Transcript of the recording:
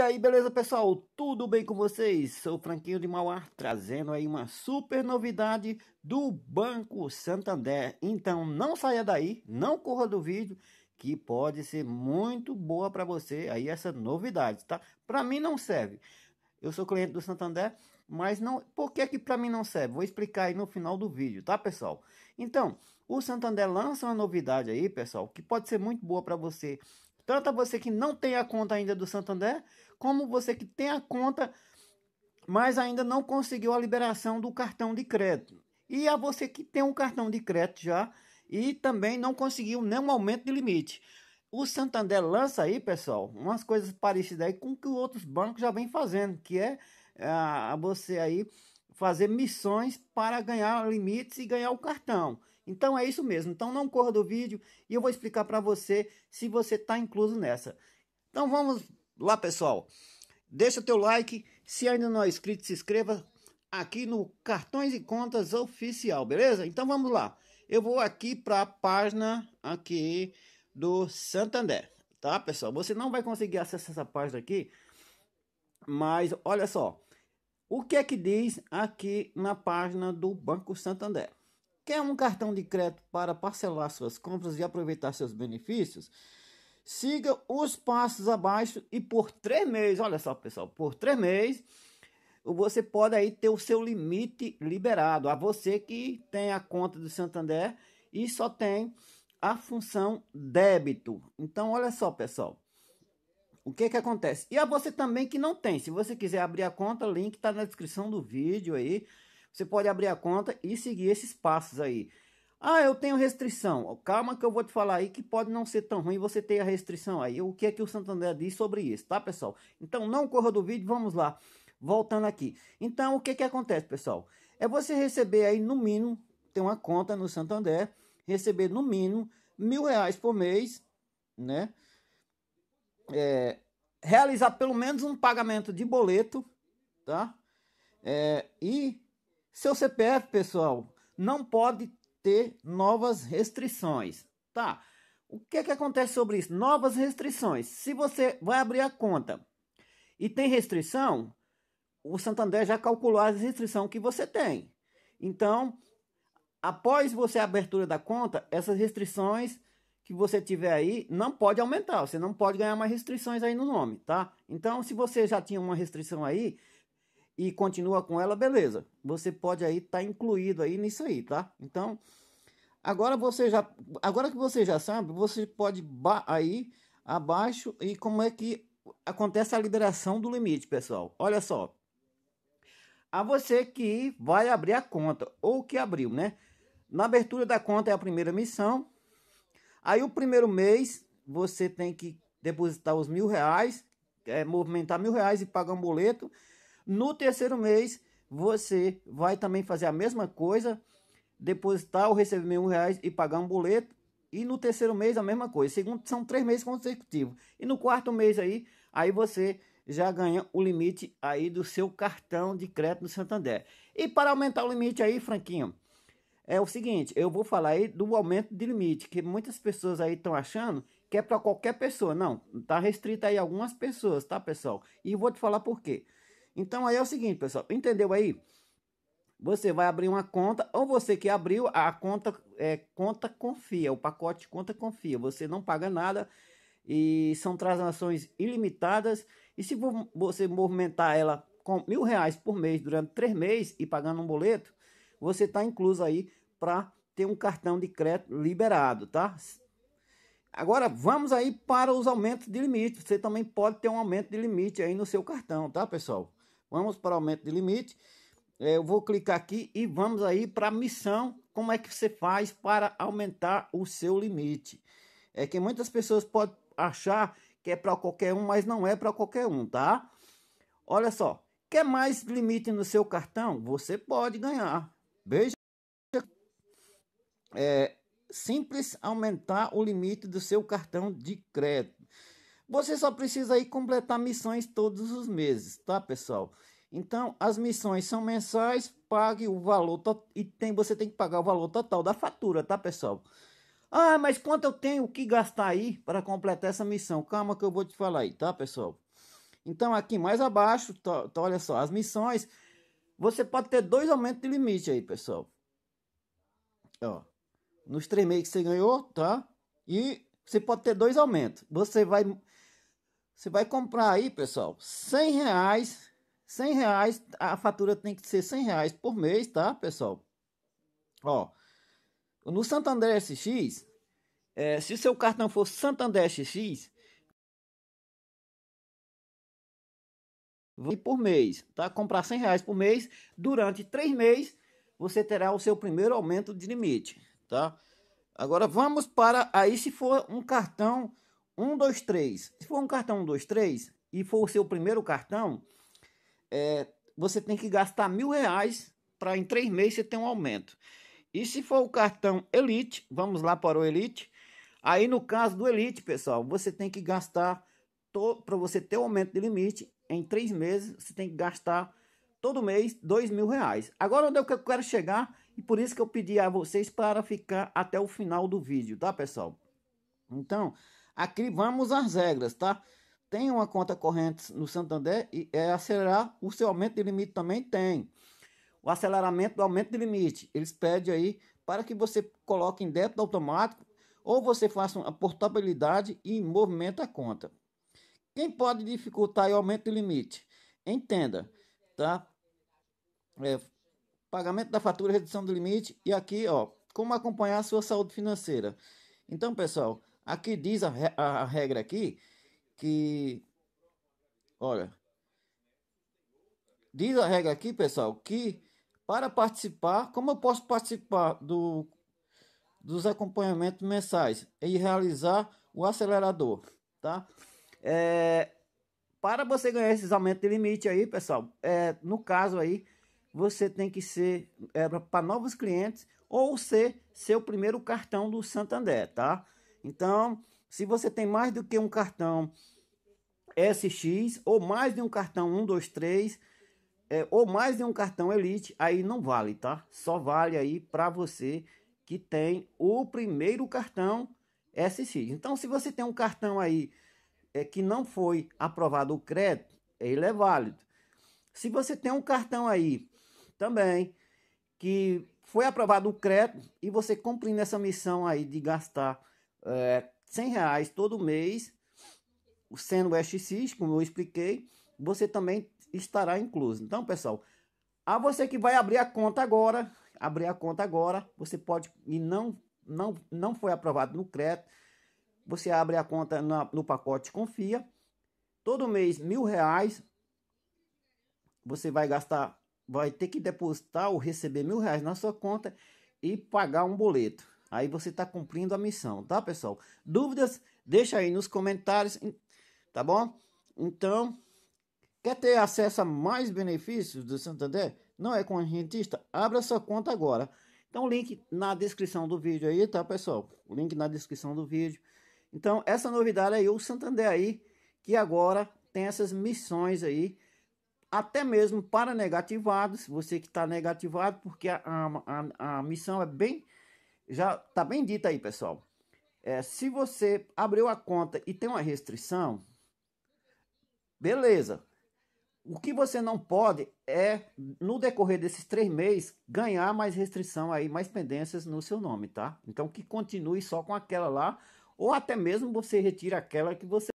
E aí, beleza pessoal? Tudo bem com vocês? Sou Franquinho de Mauá, trazendo aí uma super novidade do Banco Santander. Então não saia daí, não corra do vídeo, que pode ser muito boa para você aí essa novidade, tá? Para mim não serve. Eu sou cliente do Santander, mas não, por que que para mim não serve? Vou explicar aí no final do vídeo, tá, pessoal? Então, o Santander lança uma novidade aí, pessoal, que pode ser muito boa para você. Tanto você que não tem a conta ainda do Santander, como você que tem a conta, mas ainda não conseguiu a liberação do cartão de crédito. E a você que tem um cartão de crédito já e também não conseguiu nenhum aumento de limite. O Santander lança aí, pessoal, umas coisas parecidas aí com o que outros bancos já vem fazendo, que é ah, a você aí fazer missões para ganhar limites e ganhar o cartão. Então é isso mesmo. Então não corra do vídeo e eu vou explicar para você se você está incluso nessa. Então vamos lá, pessoal. Deixa teu like, se ainda não é inscrito, se inscreva aqui no Cartões e Contas Oficial, beleza? Então vamos lá. Eu vou aqui para a página aqui do Santander, tá, pessoal? Você não vai conseguir acessar essa página aqui, mas olha só. O que é que diz aqui na página do Banco Santander? Quer um cartão de crédito para parcelar suas compras e aproveitar seus benefícios? siga os passos abaixo e por três meses, olha só pessoal, por três meses você pode aí ter o seu limite liberado. A você que tem a conta do Santander e só tem a função débito. Então, olha só, pessoal. O que que acontece? E a você também que não tem. Se você quiser abrir a conta, link está na descrição do vídeo aí. Você pode abrir a conta e seguir esses passos aí. Ah, eu tenho restrição. Calma que eu vou te falar aí que pode não ser tão ruim você ter a restrição aí. O que é que o Santander diz sobre isso, tá, pessoal? Então não corra do vídeo, vamos lá. Voltando aqui. Então, o que que acontece, pessoal? É você receber aí no mínimo, ter uma conta no Santander, receber no mínimo mil reais por mês, né? É, realizar pelo menos um pagamento de boleto, tá? É, e seu CPF, pessoal, não pode ter novas restrições. Tá. O que é que acontece sobre isso? Novas restrições. Se você vai abrir a conta e tem restrição, o Santander já calculou a restrição que você tem. Então, após você a abertura da conta, essas restrições que você tiver aí não pode aumentar. Você não pode ganhar mais restrições aí no nome, tá? Então, se você já tinha uma restrição aí, e continua com ela, beleza. Você pode aí estar tá incluído aí nisso aí, tá? Então, agora você já, agora que você já sabe, você pode aí abaixo e como é que acontece a liberação do limite, pessoal. Olha só. A você que vai abrir a conta ou que abriu, né? Na abertura da conta é a primeira missão. Aí o primeiro mês você tem que depositar os mil reais, é, movimentar mil reais e pagar um boleto. No terceiro mês, você vai também fazer a mesma coisa, depositar ou receber mil reais e pagar um boleto. E no terceiro mês, a mesma coisa. Segundo, são três meses consecutivos. E no quarto mês aí, aí você já ganha o limite aí do seu cartão de crédito do Santander. E para aumentar o limite aí, Franquinho, é o seguinte, eu vou falar aí do aumento de limite, que muitas pessoas aí estão achando que é para qualquer pessoa. Não, tá restrito aí algumas pessoas, tá, pessoal? E vou te falar por quê. Então aí é o seguinte, pessoal, entendeu aí? Você vai abrir uma conta, ou você que abriu a conta, é, conta confia, o pacote conta confia. Você não paga nada e são transações ilimitadas. E se você movimentar ela com mil reais por mês durante três meses e pagando um boleto, você está incluso aí para ter um cartão de crédito liberado, tá? Agora vamos aí para os aumentos de limite. Você também pode ter um aumento de limite aí no seu cartão, tá, pessoal? Vamos para aumento de limite. É, eu vou clicar aqui e vamos aí para a missão. Como é que você faz para aumentar o seu limite? É que muitas pessoas podem achar que é para qualquer um, mas não é para qualquer um, tá? Olha só, quer mais limite no seu cartão? Você pode ganhar. Veja. É simples aumentar o limite do seu cartão de crédito. Você só precisa aí completar missões todos os meses, tá, pessoal? Então, as missões são mensais, pague o valor e tem você tem que pagar o valor total da fatura, tá, pessoal? Ah, mas quanto eu tenho que gastar aí para completar essa missão? Calma que eu vou te falar aí, tá, pessoal? Então, aqui mais abaixo, to, to, olha só, as missões, você pode ter dois aumentos de limite aí, pessoal. Ó, nos três meses que você ganhou, tá? E você pode ter dois aumentos. Você vai você vai comprar aí, pessoal, 100 reais. 100 reais, a fatura tem que ser 100 reais por mês, tá, pessoal? Ó, no Santander SX, é, se seu cartão for Santander SX, por mês, tá? Comprar 100 reais por mês, durante 3 meses, você terá o seu primeiro aumento de limite, tá? Agora vamos para, aí se for um cartão 123. Se for um cartão 123 e for o seu primeiro cartão, é, você tem que gastar mil reais para em três meses você ter um aumento. E se for o cartão Elite, vamos lá para o Elite. Aí no caso do Elite, pessoal, você tem que gastar para você ter o um aumento de limite em três meses. Você tem que gastar todo mês dois mil reais. Agora onde é que eu quero chegar e por isso que eu pedi a vocês para ficar até o final do vídeo, tá, pessoal? Então Aqui vamos às regras, tá? Tem uma conta corrente no Santander e é acelerar o seu aumento de limite também tem. O aceleramento do aumento de limite, eles pedem aí para que você coloque em débito automático ou você faça a portabilidade e movimenta a conta. Quem pode dificultar o aumento de limite? Entenda, tá? É, pagamento da fatura, redução do limite e aqui, ó, como acompanhar a sua saúde financeira. Então, pessoal, Aqui diz a, a, a regra aqui que, olha, diz a regra aqui, pessoal, que para participar, como eu posso participar do, dos acompanhamentos mensais e realizar o acelerador, tá? É, para você ganhar esses aumentos de limite aí, pessoal, é, no caso aí, você tem que ser é, para novos clientes ou ser seu primeiro cartão do Santander, tá? Então, se você tem mais do que um cartão SX, ou mais de um cartão 123, é, ou mais de um cartão Elite, aí não vale, tá? Só vale aí para você que tem o primeiro cartão SX. Então, se você tem um cartão aí é, que não foi aprovado o crédito, ele é válido. Se você tem um cartão aí também que foi aprovado o crédito e você cumprindo essa missão aí de gastar é, 100 reais todo mês, sendo o SX, como eu expliquei, você também estará incluso. Então, pessoal, a você que vai abrir a conta agora, abrir a conta agora, você pode e não não não foi aprovado no crédito, você abre a conta no pacote Confia, todo mês mil reais, você vai gastar, vai ter que depositar ou receber mil reais na sua conta e pagar um boleto. Aí você está cumprindo a missão, tá, pessoal? Dúvidas? Deixa aí nos comentários, tá bom? Então, quer ter acesso a mais benefícios do Santander? Não é correntista? Abra sua conta agora. Então, link na descrição do vídeo aí, tá, pessoal? O link na descrição do vídeo. Então, essa novidade aí, o Santander aí, que agora tem essas missões aí, até mesmo para negativados, você que está negativado, porque a, a, a missão é bem já tá bem dito aí, pessoal. É, se você abriu a conta e tem uma restrição, beleza. O que você não pode é, no decorrer desses três meses, ganhar mais restrição aí, mais pendências no seu nome, tá? Então que continue só com aquela lá, ou até mesmo você retira aquela que você.